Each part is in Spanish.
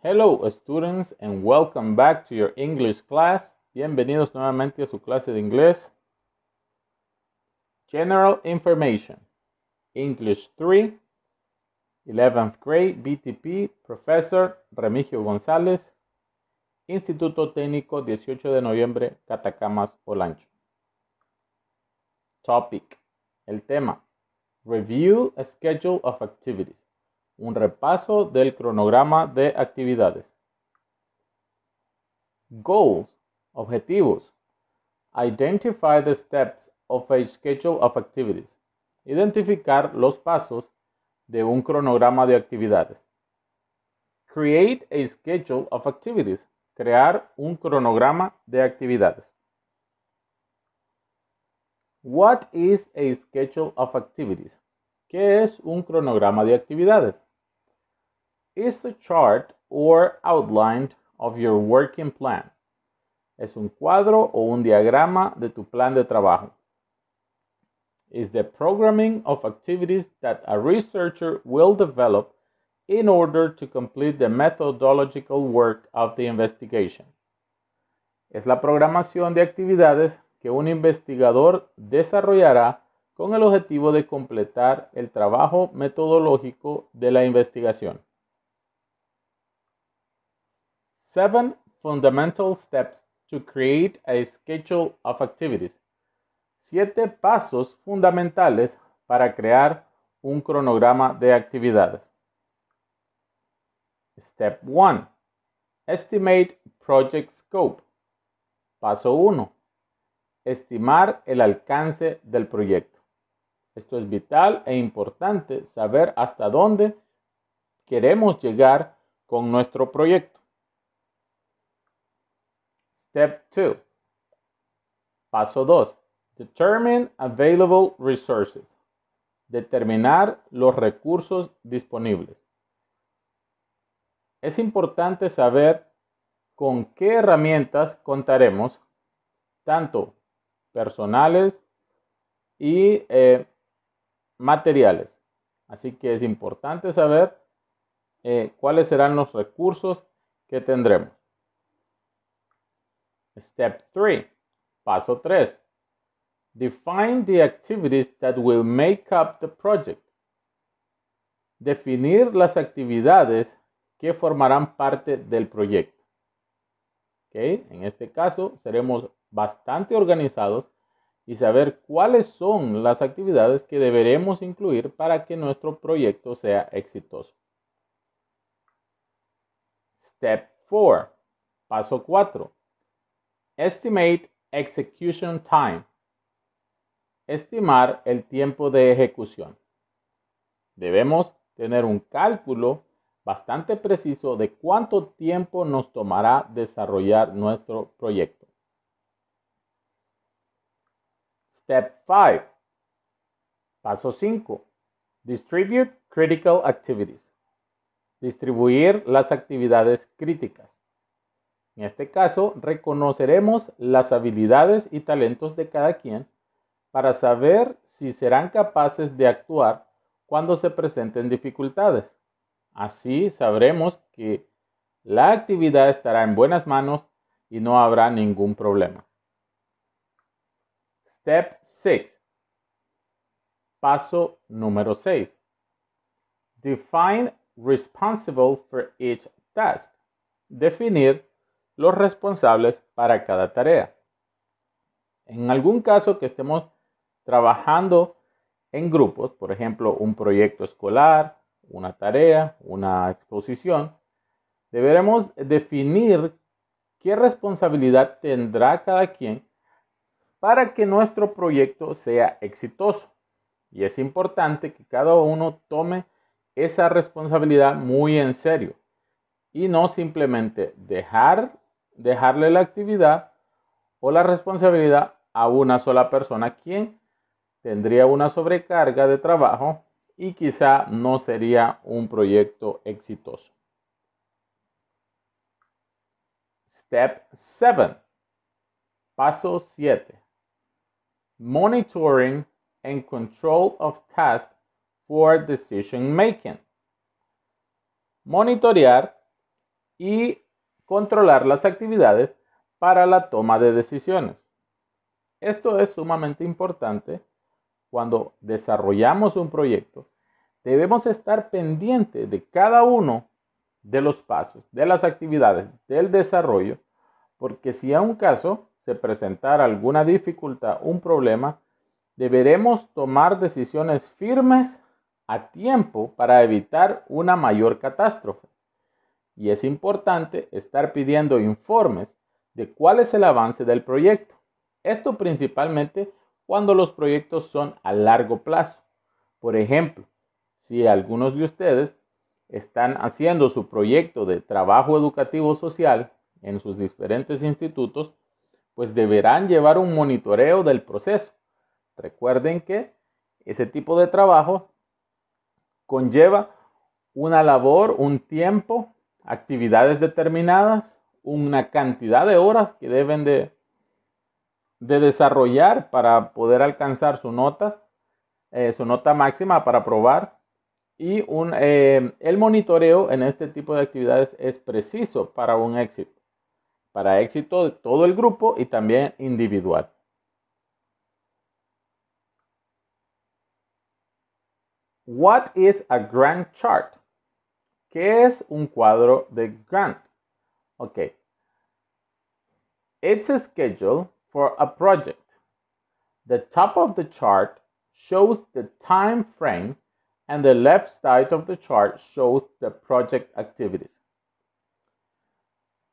Hello students and welcome back to your English class. Bienvenidos nuevamente a su clase de inglés. General Information. English 3. 11th grade BTP. Professor Remigio González. Instituto Técnico 18 de noviembre Catacamas Olancho. Topic. El tema. Review a schedule of activities un repaso del cronograma de actividades. Goals, objetivos. Identify the steps of a schedule of activities. Identificar los pasos de un cronograma de actividades. Create a schedule of activities. Crear un cronograma de actividades. What is a schedule of activities? ¿Qué es un cronograma de actividades? is a chart or outline of your working plan. Es un cuadro o un diagrama de tu plan de trabajo. Is the programming of activities that a researcher will develop in order to complete the methodological work of the investigation. Es la programación de actividades que un investigador desarrollará con el objetivo de completar el trabajo metodológico de la investigación. 7 fundamental steps to create a schedule of activities. Siete pasos fundamentales para crear un cronograma de actividades. Step 1. Estimate project scope. Paso 1. Estimar el alcance del proyecto. Esto es vital e importante saber hasta dónde queremos llegar con nuestro proyecto. Step 2. Paso 2. Determine available resources. Determinar los recursos disponibles. Es importante saber con qué herramientas contaremos, tanto personales y eh, materiales. Así que es importante saber eh, cuáles serán los recursos que tendremos. Step 3. Paso 3. Define the activities that will make up the project. Definir las actividades que formarán parte del proyecto. ¿Okay? En este caso, seremos bastante organizados y saber cuáles son las actividades que deberemos incluir para que nuestro proyecto sea exitoso. Step 4. Paso 4. Estimate execution time. Estimar el tiempo de ejecución. Debemos tener un cálculo bastante preciso de cuánto tiempo nos tomará desarrollar nuestro proyecto. Step 5. Paso 5. Distribute critical activities. Distribuir las actividades críticas. En este caso, reconoceremos las habilidades y talentos de cada quien para saber si serán capaces de actuar cuando se presenten dificultades. Así sabremos que la actividad estará en buenas manos y no habrá ningún problema. Step 6. Paso número 6. Define responsible for each task. Definir los responsables para cada tarea. En algún caso que estemos trabajando en grupos, por ejemplo, un proyecto escolar, una tarea, una exposición, deberemos definir qué responsabilidad tendrá cada quien para que nuestro proyecto sea exitoso. Y es importante que cada uno tome esa responsabilidad muy en serio y no simplemente dejar dejarle la actividad o la responsabilidad a una sola persona, quien tendría una sobrecarga de trabajo y quizá no sería un proyecto exitoso. Step 7. Paso 7. Monitoring and control of tasks for decision making. Monitorear y controlar las actividades para la toma de decisiones. Esto es sumamente importante cuando desarrollamos un proyecto. Debemos estar pendientes de cada uno de los pasos, de las actividades, del desarrollo, porque si a un caso se presentara alguna dificultad, un problema, deberemos tomar decisiones firmes a tiempo para evitar una mayor catástrofe y es importante estar pidiendo informes de cuál es el avance del proyecto. Esto principalmente cuando los proyectos son a largo plazo. Por ejemplo, si algunos de ustedes están haciendo su proyecto de trabajo educativo social en sus diferentes institutos, pues deberán llevar un monitoreo del proceso. Recuerden que ese tipo de trabajo conlleva una labor, un tiempo actividades determinadas, una cantidad de horas que deben de, de desarrollar para poder alcanzar su nota, eh, su nota máxima para probar, Y eh, el monitoreo en este tipo de actividades es preciso para un éxito, para éxito de todo el grupo y también individual. What is a grand chart? ¿Qué es un cuadro de Grant? Ok. It's a schedule for a project. The top of the chart shows the time frame and the left side of the chart shows the project activities.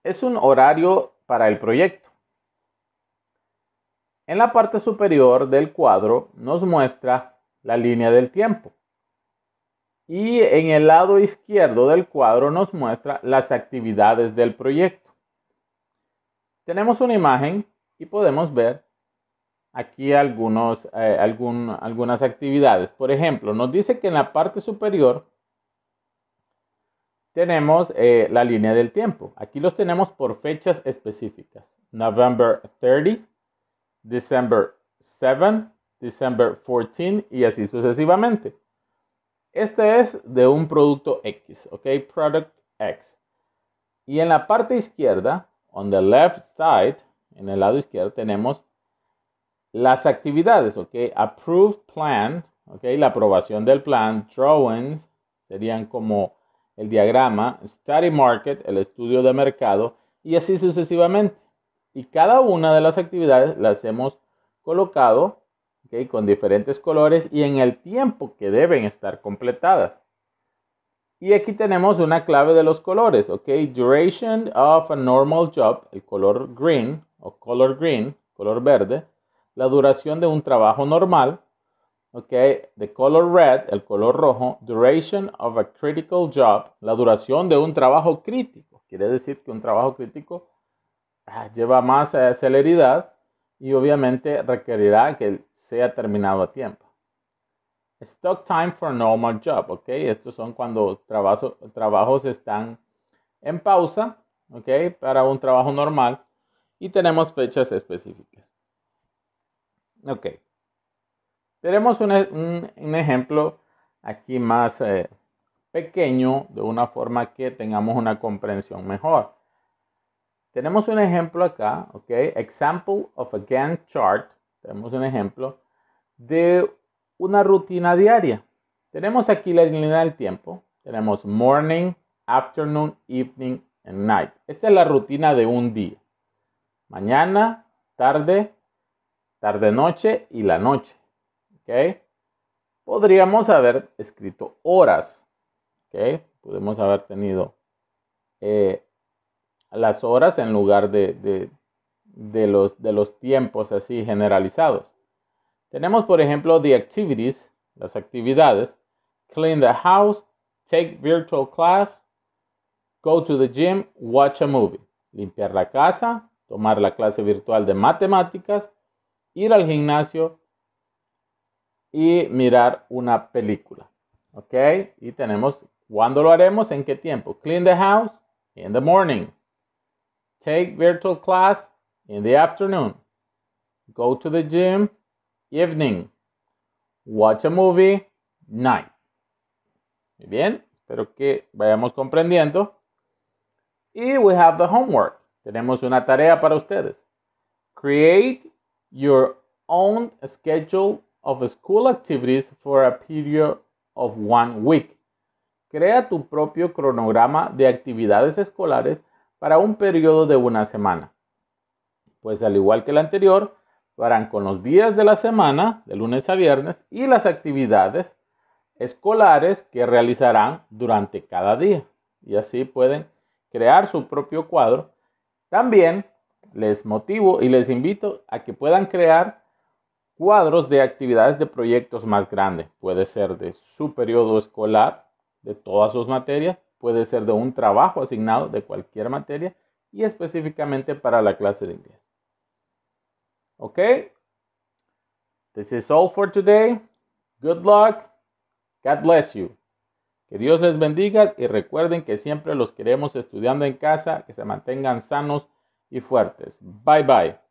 Es un horario para el proyecto. En la parte superior del cuadro nos muestra la línea del tiempo y en el lado izquierdo del cuadro nos muestra las actividades del proyecto. Tenemos una imagen y podemos ver aquí algunos, eh, algunas actividades. Por ejemplo, nos dice que en la parte superior tenemos eh, la línea del tiempo. Aquí los tenemos por fechas específicas. November 30, December 7, December 14 y así sucesivamente. Este es de un producto X, ¿ok? Product X. Y en la parte izquierda, on the left side, en el lado izquierdo tenemos las actividades, ¿ok? Approved plan, ¿ok? La aprobación del plan, drawings, serían como el diagrama, study market, el estudio de mercado, y así sucesivamente. Y cada una de las actividades las hemos colocado con diferentes colores y en el tiempo que deben estar completadas. Y aquí tenemos una clave de los colores, ¿ok? Duration of a normal job, el color green o color green, color verde. La duración de un trabajo normal, ¿ok? The color red, el color rojo. Duration of a critical job, la duración de un trabajo crítico. Quiere decir que un trabajo crítico ah, lleva más celeridad y obviamente requerirá que sea terminado a tiempo. Stock time for normal job, ¿ok? Estos son cuando trabajo, trabajos están en pausa, ¿ok? Para un trabajo normal y tenemos fechas específicas. Ok. Tenemos un, ejemplo aquí más eh, pequeño de una forma que tengamos una comprensión mejor. Tenemos un ejemplo acá, ¿ok? Example of a Gantt chart tenemos un ejemplo de una rutina diaria. Tenemos aquí la línea del tiempo. Tenemos morning, afternoon, evening, and night. Esta es la rutina de un día. Mañana, tarde, tarde noche y la noche. ¿okay? Podríamos haber escrito horas. ¿okay? Podemos haber tenido eh, las horas en lugar de, de los, tiempos así generalizados. Tenemos, por ejemplo, the activities, las actividades, clean the house, take virtual class, go to the gym, watch a movie, limpiar la casa, tomar la clase virtual de matemáticas, ir al gimnasio y mirar una película. ¿Ok? Y tenemos cuándo lo haremos, en qué tiempo. Clean the house in the morning. Take virtual class in the afternoon, go to the gym, evening, watch a movie, night. Muy bien, espero que vayamos comprendiendo. Y we have the homework. Tenemos una tarea para ustedes. Create your own schedule of school activities for a period of one week. Crea tu propio cronograma de actividades escolares para un periodo de una semana pues al igual que el anterior, harán con los días de la semana, de lunes a viernes, y las actividades escolares que realizarán durante cada día. Y así pueden crear su propio cuadro. También les motivo y les invito a que puedan crear cuadros de actividades de proyectos más grandes. Puede ser de su periodo escolar, de todas sus materias, puede ser de un trabajo asignado de cualquier materia y específicamente para la clase de inglés. Okay? This is all for today. Good luck. God bless you. Que Dios les bendiga y recuerden que siempre los queremos estudiando en casa, que se mantengan sanos y fuertes. Bye bye.